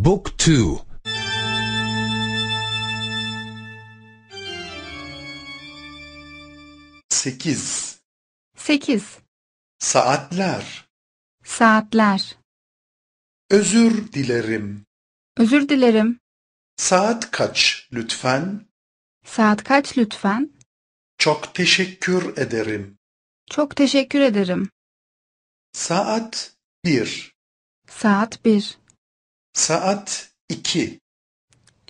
Book 2 8 8 Saatler Saatler Özür dilerim Özür dilerim Saat kaç lütfen? Saat kaç lütfen? Çok teşekkür ederim. Çok teşekkür ederim. Saat 1 Saat 1 Saat iki.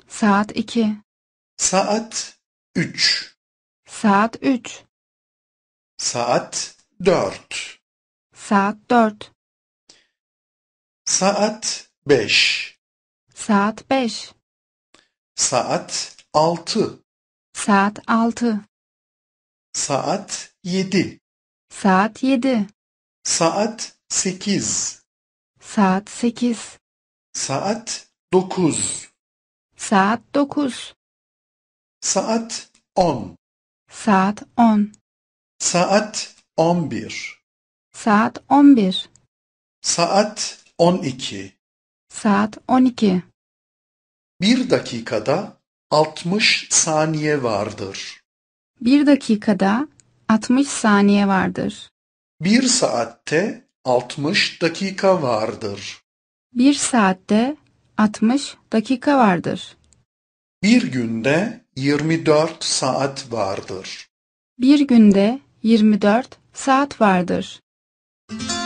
Saat iki. Saat üç. Saat üç. Saat dört. Saat dört. Saat beş. Saat beş. Saat altı. Saat altı. Saat yedi. Saat yedi. Saat sekiz. Saat sekiz. Saat 9. Saat 9. Saat 10. Saat 10. Saat 11. Saat 11. Saat 12. Saat 12. Bir dakikada 60 saniye vardır. Bir dakikada 60 saniye vardır. Bir saatte 60 dakika vardır. Bir saatte 60 dakika vardır. Bir günde 24 saat vardır. Bir günde 24 saat vardır.